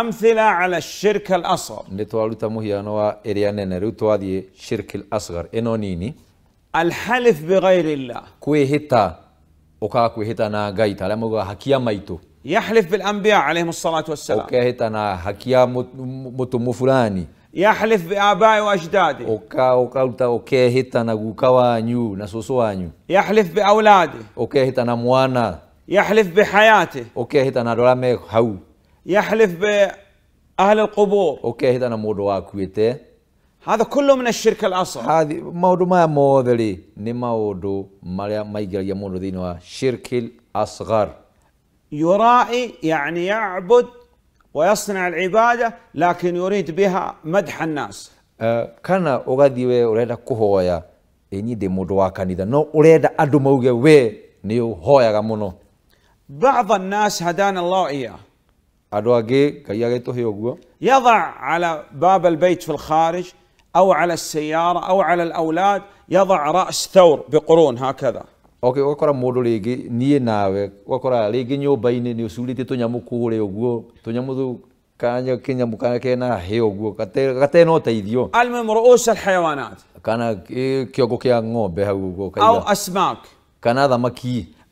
أمثلة على الشرك الأصغر نتوالوتا مهيانوا إريانين دي شرك الأصغر إنونيني الحلف بغير الله كويهتا وكا كويهتا نا غايتا لما حكيا مايتو يحلف بالأنبياء عليهم الصلاة والسلام هيتا نا حكيا متمو فلاني يحلف بآبائي وأجدادي وكا وكا وكاهتا نا غوكاوانيو نسوسوانيو يحلف بأولادي وكاهتا نا موانا يحلف بحياته وكاهتا نا رامي هاو يحلف باهل القبور اوكي هذا انا مو هذا كله من الشرك الاصغر هذه مودو ما مودري ني مودو ما ما يجي مودو دينوا شرك الاصغر يرائي يعني يعبد ويصنع العباده لكن يريد بها مدح الناس kana ugathi we urenda kuhoya inyi ndi mundu wa kanitha no urenda andu mauge we ni uhoyaga muno بعض الناس هدانا الله اياه يضع على باب البيت في الخارج أو على السيارة أو على الأولاد يضع رأس ثور بقرون هكذا oke ũgakora mũndũ rĩngĩ niĩ nawe ũgakora rĩngĩ nyũmba-inĩ nĩ ũcurĩte tũnyamũ kũrĩa ũguo tũnyamũ tũu kanya kĩnyamũ kana kena hĩ ũguo gatena ũteithio almim ruus alhayawanat kana kĩongo kĩa ng'ombe hau ũguo au asmak kana thamaki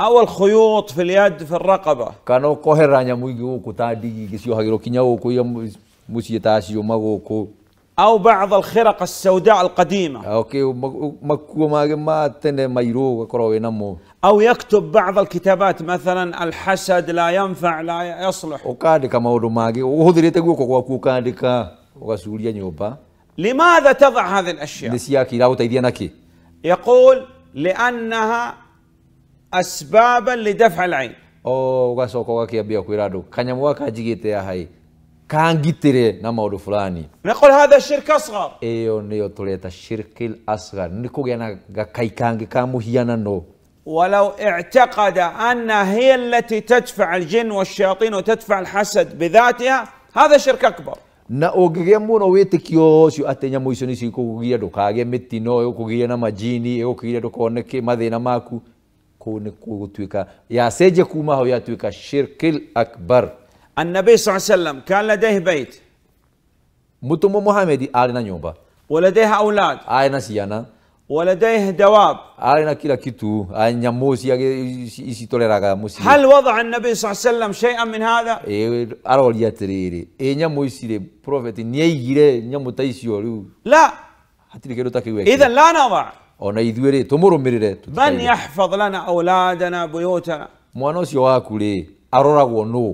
او الخيوط في اليد في الرقبه كانوا كوهرانيا مويغوكو تادي كيسيو هايرو كينياوكو يا موسيتاسيو ماغوكو او بعض الخرق السوداء القديمه اوكي مكو ما ما ميرو كروي نمو. او يكتب بعض الكتابات مثلا الحسد لا ينفع لا يصلح وكادي وكادك مودو ماغي وهدريت غوكو كو كادي كا وسوريا نيوبا لماذا تضع هذه الاشياء؟ لسياكي لا تيدينكي يقول لانها اسبابا لدفع العين او غاسوكو واكي ابيو كيرادو كانيمو واكا جيجيتي هاي كان جيتري نما فلاني نقول هذا الشرك اصغر ايو نيو توليتا الشرك الاصغر نكو غينا كاي كان كامو هيانا نو ولو اعتقد ان هي التي تدفع الجن والشياطين وتدفع الحسد بذاتها هذا شرك اكبر na ũngĩgĩa no wĩtĩ kio ũcio atĩ nyamũ icio nĩcio ikũgia ndũkagĩe mĩtino ĩgũkũgia na majini ĩgũkũgia ndũkone mathĩna maku كوتويكا يا سيجي كوما هو ياتويكا الشرك الأكبر النبي صلى الله عليه وسلم كان لديه بيت متمو محمد آلنا نيوبا ولديه أولاد آلنا سيانا ولديه دواب آلنا كلا كتو آلنا موسيا إسي توليراغا موسي هل وضع النبي صلى الله عليه وسلم شيئا من هذا؟ إيه أرول ياتريري إيه نيامو إسي بروفيت نيجيري نيامو تايسيوري لا إذا لا نضع أو تمر مريري من يحفظ لنا أولادنا بيوتنا موانوس يواكولي أرورا ونو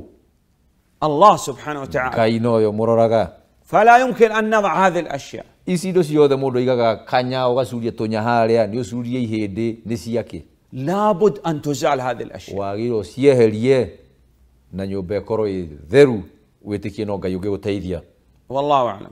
الله سبحانه وتعالى كاينو يومورورا فلا يمكن أن نضع هذه الأشياء إيسي دوس يو دمو دو كانيا وغا سوريا تونيا هاليا نيو سوريا يهيدي نسياكي لابد أن تزال هذه الأشياء واغيرو سيهلية نانيو بيكورو يذرو ويتكينو غيوغيو تايديا والله أعلم